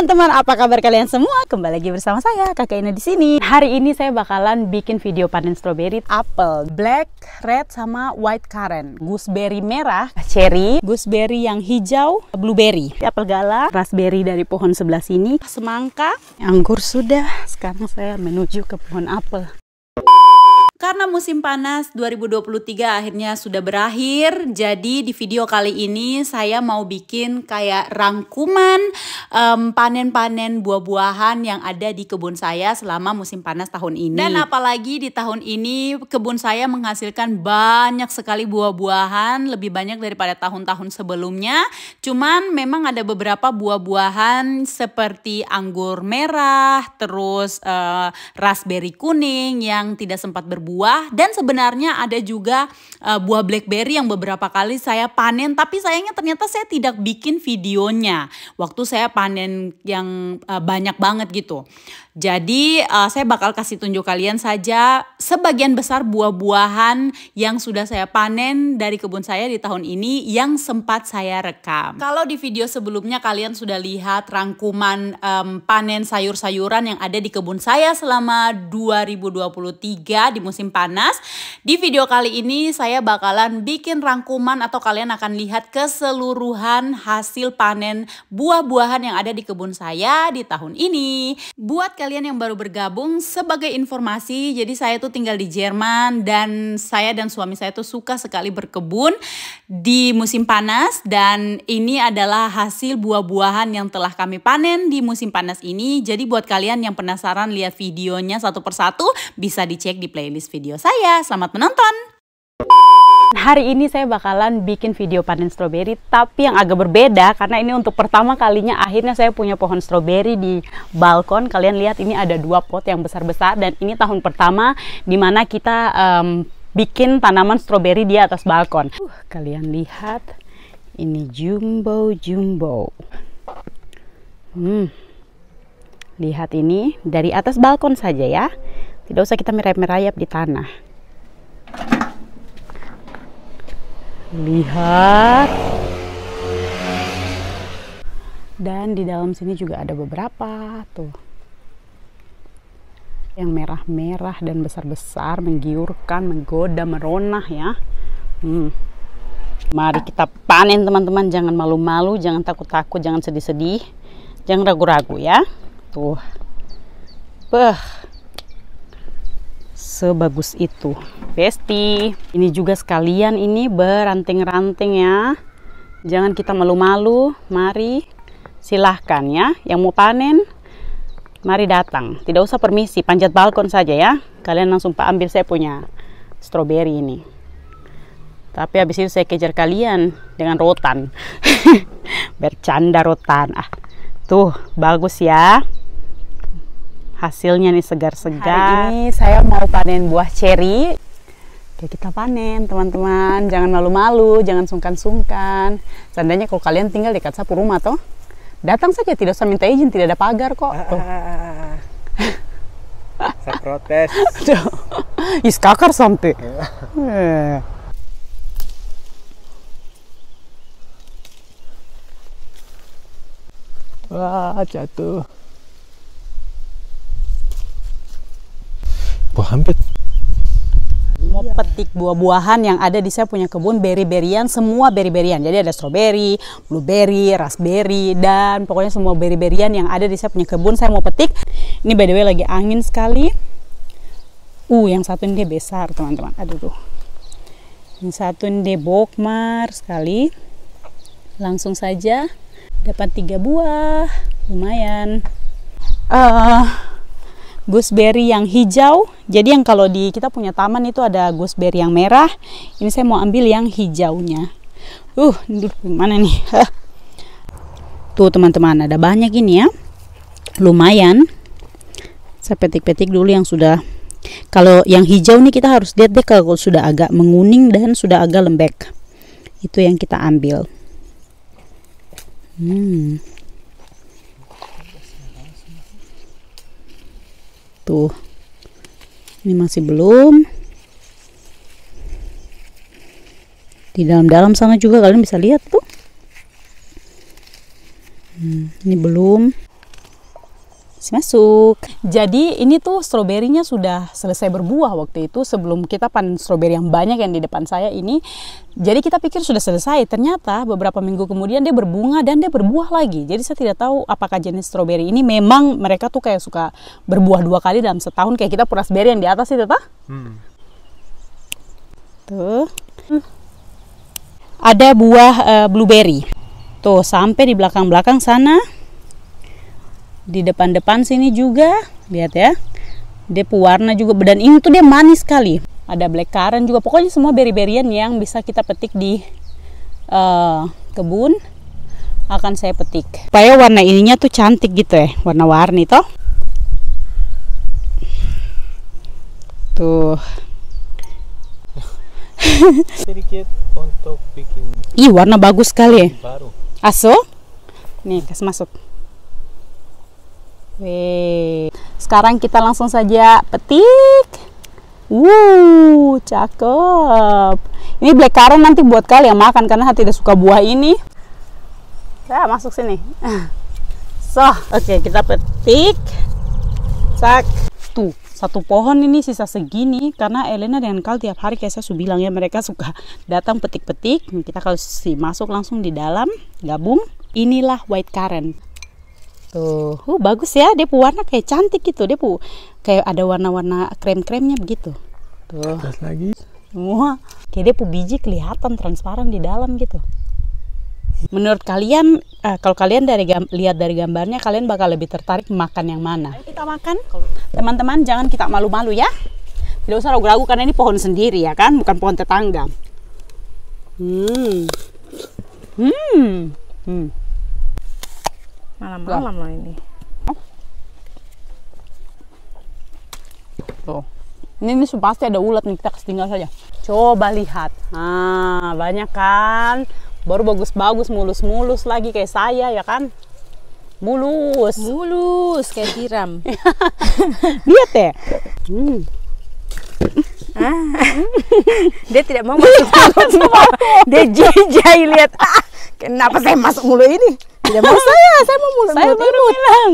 teman-teman, apa kabar kalian semua? Kembali lagi bersama saya, Kakak Ina di sini. Hari ini saya bakalan bikin video panen stroberi, apple, black, red, sama white currant, gooseberry merah, cherry, gooseberry yang hijau, blueberry, apel gala, raspberry dari pohon sebelah sini, semangka, anggur sudah. Sekarang saya menuju ke pohon apel. Karena musim panas 2023 akhirnya sudah berakhir, jadi di video kali ini saya mau bikin kayak rangkuman panen-panen um, buah-buahan yang ada di kebun saya selama musim panas tahun ini. Dan apalagi di tahun ini kebun saya menghasilkan banyak sekali buah-buahan, lebih banyak daripada tahun-tahun sebelumnya. Cuman memang ada beberapa buah-buahan seperti anggur merah, terus uh, raspberry kuning yang tidak sempat berbuah buah dan sebenarnya ada juga uh, buah blackberry yang beberapa kali saya panen tapi sayangnya ternyata saya tidak bikin videonya waktu saya panen yang uh, banyak banget gitu. Jadi uh, saya bakal kasih tunjuk kalian saja sebagian besar buah-buahan yang sudah saya panen dari kebun saya di tahun ini yang sempat saya rekam. Kalau di video sebelumnya kalian sudah lihat rangkuman um, panen sayur-sayuran yang ada di kebun saya selama 2023 di musim panas. Di video kali ini saya bakalan bikin rangkuman atau kalian akan lihat keseluruhan hasil panen buah-buahan yang ada di kebun saya di tahun ini. Buat kalian yang baru bergabung sebagai informasi, jadi saya tuh tinggal di Jerman dan saya dan suami saya tuh suka sekali berkebun di musim panas dan ini adalah hasil buah-buahan yang telah kami panen di musim panas ini. Jadi buat kalian yang penasaran lihat videonya satu persatu bisa dicek di playlist video saya. Selamat menonton. Hari ini saya bakalan bikin video panen stroberi tapi yang agak berbeda karena ini untuk pertama kalinya akhirnya saya punya pohon stroberi di balkon. Kalian lihat ini ada dua pot yang besar-besar dan ini tahun pertama dimana kita um, bikin tanaman stroberi di atas balkon. Uh, kalian lihat ini jumbo jumbo. Hmm. Lihat ini dari atas balkon saja ya. Tidak usah kita merayap-merayap di tanah. lihat dan di dalam sini juga ada beberapa tuh yang merah-merah dan besar-besar menggiurkan, menggoda, meronah ya hmm. mari kita panen teman-teman jangan malu-malu, jangan takut-takut jangan sedih-sedih, jangan ragu-ragu ya tuh Beuh sebagus itu Besti ini juga sekalian ini beranting-ranting ya jangan kita malu-malu mari silahkan ya yang mau panen mari datang tidak usah permisi panjat balkon saja ya kalian langsung pak ambil saya punya stroberi ini tapi habis itu saya kejar kalian dengan rotan bercanda rotan ah tuh bagus ya hasilnya nih segar-segar. Hari ini saya mau panen buah ceri. Oke, kita panen, teman-teman. Jangan malu-malu, jangan sungkan-sungkan. Seandainya kalau kalian tinggal dekat sapu rumah toh, datang saja tidak usah minta izin, tidak ada pagar kok. Ah, Tuh. Ah, ah, saya protes. Iskakar sampai. Eh. Eh. Wah, jatuh. buah hampir mau iya. petik buah-buahan yang ada di saya punya kebun beri-berian semua beri-berian jadi ada strawberry, blueberry, raspberry dan pokoknya semua beri-berian yang ada di saya punya kebun saya mau petik ini by the way lagi angin sekali uh yang satu ini besar teman-teman aduh tuh yang satu ini dia bokmar sekali langsung saja dapat tiga buah lumayan uh, gooseberry yang hijau. Jadi yang kalau di kita punya taman itu ada gooseberry yang merah. Ini saya mau ambil yang hijaunya. Uh, gimana nih? Tuh teman-teman, ada banyak ini ya. Lumayan. Saya petik-petik dulu yang sudah kalau yang hijau nih kita harus lihat deh kalau sudah agak menguning dan sudah agak lembek. Itu yang kita ambil. Hmm. tuh gitu. ini masih belum di dalam-dalam sana juga kalian bisa lihat tuh hmm, ini belum masuk. Jadi ini tuh stroberinya sudah selesai berbuah waktu itu sebelum kita panen stroberi yang banyak yang di depan saya ini. Jadi kita pikir sudah selesai, ternyata beberapa minggu kemudian dia berbunga dan dia berbuah lagi. Jadi saya tidak tahu apakah jenis stroberi ini memang mereka tuh kayak suka berbuah dua kali dalam setahun kayak kita raspberry yang di atas itu tah? Hmm. Tuh. Hmm. Ada buah uh, blueberry. Tuh sampai di belakang-belakang sana di depan-depan sini juga lihat ya dia pewarna juga dan ini tuh dia manis sekali ada black currant juga pokoknya semua beri-berian yang bisa kita petik di uh, kebun akan saya petik supaya warna ininya tuh cantik gitu ya warna-warni toh tuh sedikit untuk bikin ih warna bagus sekali ya aso nih kasih masuk Wih. Sekarang kita langsung saja petik. Wuh, cakep. Ini black currant nanti buat kalian makan karena tidak suka buah ini. Ya, masuk sini. So, oke okay, kita petik. Cak. Tuh, satu pohon ini sisa segini karena Elena dan Kal tiap hari kayak saya sudah bilang ya mereka suka datang petik-petik kita kalau sih masuk langsung di dalam gabung inilah white currant Tuh, gitu. uh, bagus ya. Dia warna kayak cantik gitu. Dia kayak ada warna-warna krem-kremnya begitu. Tuh. Atas lagi. semua. kayak dia biji kelihatan transparan di dalam gitu. Menurut kalian, eh, kalau kalian dari lihat dari gambarnya, kalian bakal lebih tertarik makan yang mana? Ayo kita makan. Teman-teman, jangan kita malu-malu ya. Tidak usah ragu-ragu karena ini pohon sendiri ya kan, bukan pohon tetangga. Hmm. Hmm. Hmm. Malam-malam loh ini. Tuh. Ini, ini pasti ada ulat nih, kita tinggal saja. Coba lihat. Ah, banyak kan? Baru bagus-bagus, mulus-mulus lagi kayak saya ya kan? Mulus. Mulus kayak tiram. lihat ya. Hmm. Ah. dia tidak mau masuk dia jijai lihat. Ah, kenapa saya masuk mulu ini? tidak mau saya saya mau mulut saya baru bilang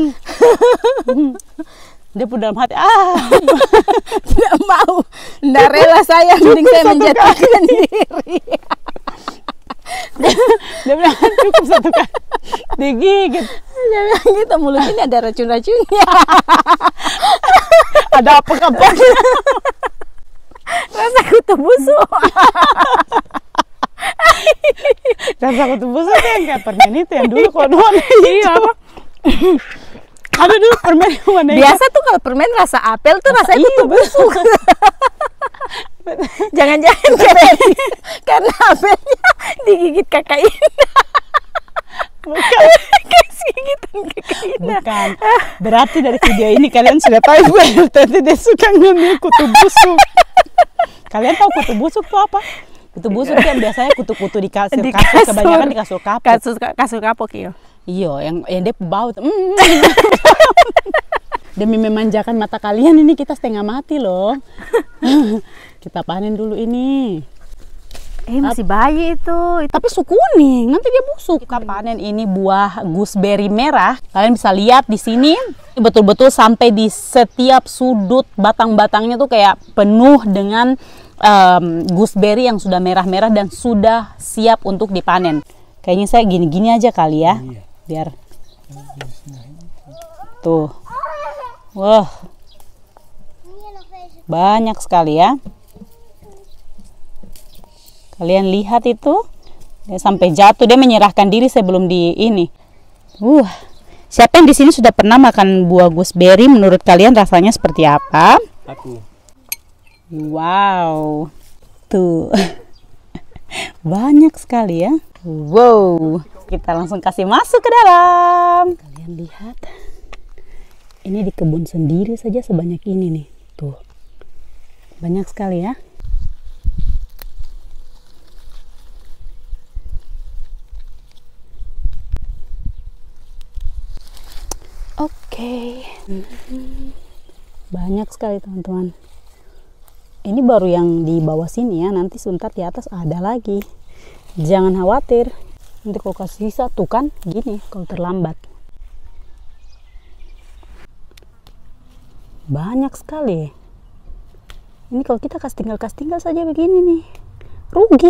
dia pun dalam hati ah tidak mau tidak rela saya mending saya menjatuhkan diri dia bilang cukup satu kali digigit dia bilang gitu mulut ini ada racun-racunnya ada apa kabar rasa kutu busuk dan aku tebus aja yang kayak permen itu yang dulu kalau warna hijau gitu. iya apa ada dulu permen yang mana? biasa tuh kalau permen rasa apel tuh rasa itu iya, busuk jangan-jangan karena, karena apelnya digigit kakak Ina bukan bukan berarti dari video ini kalian sudah tahu ibu LTT dia suka ngambil kutu busuk kalian tahu kutu busuk itu apa itu busur kan biasanya kutu-kutu di kasur, di kasur, kasur kebanyakan di kasur kapok kasur kasur kapuk iya iya yang yang dia bau mm. demi memanjakan mata kalian ini kita setengah mati loh kita panen dulu ini Eh masih bayi itu. Tapi su kuning, nanti dia busuk. Kita panen ini buah gooseberry merah. Kalian bisa lihat di sini betul-betul sampai di setiap sudut batang-batangnya tuh kayak penuh dengan um, gooseberry yang sudah merah-merah dan sudah siap untuk dipanen. Kayaknya saya gini-gini aja kali ya. Iya. Biar Tuh. Wah. Wow. Banyak sekali ya. Kalian lihat itu, dia sampai jatuh, dia menyerahkan diri sebelum di ini. Uh, siapa yang di sini sudah pernah makan buah gooseberry? Menurut kalian rasanya seperti apa? Aku. Wow, tuh banyak sekali ya. Wow, kita langsung kasih masuk ke dalam. Kalian lihat, ini di kebun sendiri saja sebanyak ini nih. Tuh, banyak sekali ya. okay. Hmm. banyak sekali teman-teman ini baru yang di bawah sini ya nanti sebentar di atas ada lagi jangan khawatir nanti kalau kasih sisa tuh kan gini kalau terlambat banyak sekali ini kalau kita kasih tinggal kasih tinggal saja begini nih rugi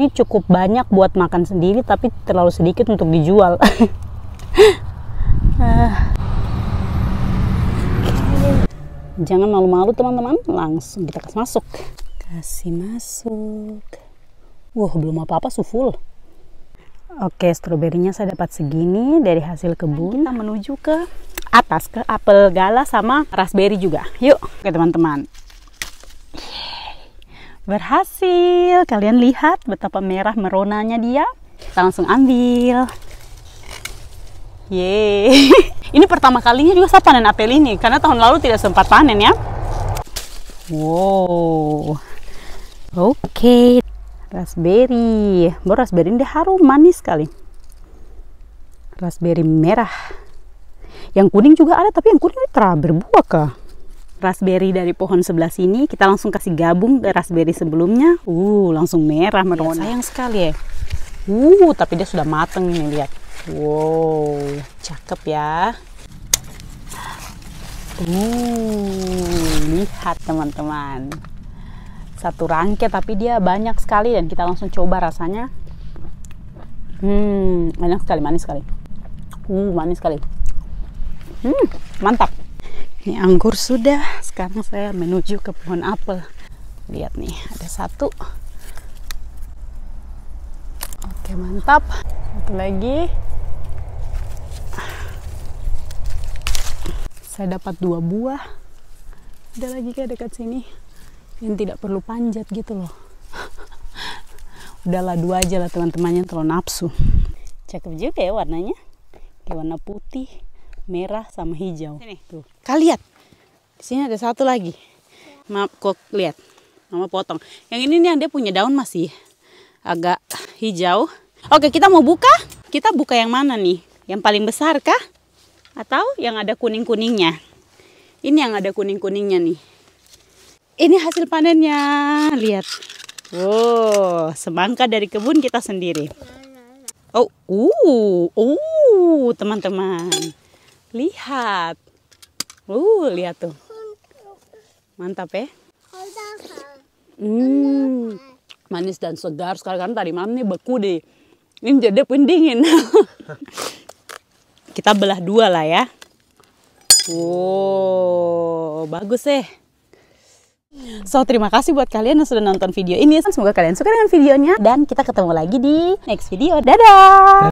ini cukup banyak buat makan sendiri tapi terlalu sedikit untuk dijual Ah. Jangan malu-malu teman-teman, langsung kita kasih masuk. Kasih masuk. Wah, belum apa-apa suful. Oke, stroberinya saya dapat segini dari hasil kebun. Kita menuju ke atas ke apel gala sama raspberry juga. Yuk, oke teman-teman. Berhasil. Kalian lihat betapa merah meronanya dia. Kita langsung ambil. Yeay. ini pertama kalinya juga saya panen apel ini karena tahun lalu tidak sempat panen ya. Wow. Oke. Okay. Raspberry. Baru raspberry ini harum manis sekali. Raspberry merah. Yang kuning juga ada tapi yang kuning ini terlalu berbuah kah? raspberry dari pohon sebelah sini kita langsung kasih gabung ke raspberry sebelumnya uh langsung merah iya, merona sayang sekali ya uh tapi dia sudah mateng nih lihat Wow, cakep ya. Uh, lihat teman-teman. Satu rangkai tapi dia banyak sekali dan kita langsung coba rasanya. Hmm, enak sekali, manis sekali. Uh, manis sekali. Hmm, mantap. Ini anggur sudah. Sekarang saya menuju ke pohon apel. Lihat nih, ada satu. Oke, mantap satu lagi saya dapat dua buah ada lagi kayak dekat sini yang tidak perlu panjat gitu loh udahlah dua aja lah teman-temannya terlalu nafsu cakep juga ya warnanya kayak warna putih merah sama hijau sini. tuh kalian lihat di sini ada satu lagi maaf kok lihat mama potong yang ini nih yang dia punya daun masih agak hijau Oke, kita mau buka. Kita buka yang mana nih? Yang paling besar kah? Atau yang ada kuning-kuningnya? Ini yang ada kuning-kuningnya nih. Ini hasil panennya. Lihat. Oh, semangka dari kebun kita sendiri. Oh, uh, uh, teman-teman. Lihat. Uh, lihat tuh. Mantap ya. Hmm, manis dan segar sekali kan tadi malam nih beku deh. Ini jadi pun dingin. Kita belah dua lah ya. Wow, bagus eh. So, terima kasih buat kalian yang sudah nonton video ini. Semoga kalian suka dengan videonya. Dan kita ketemu lagi di next video. Dadah!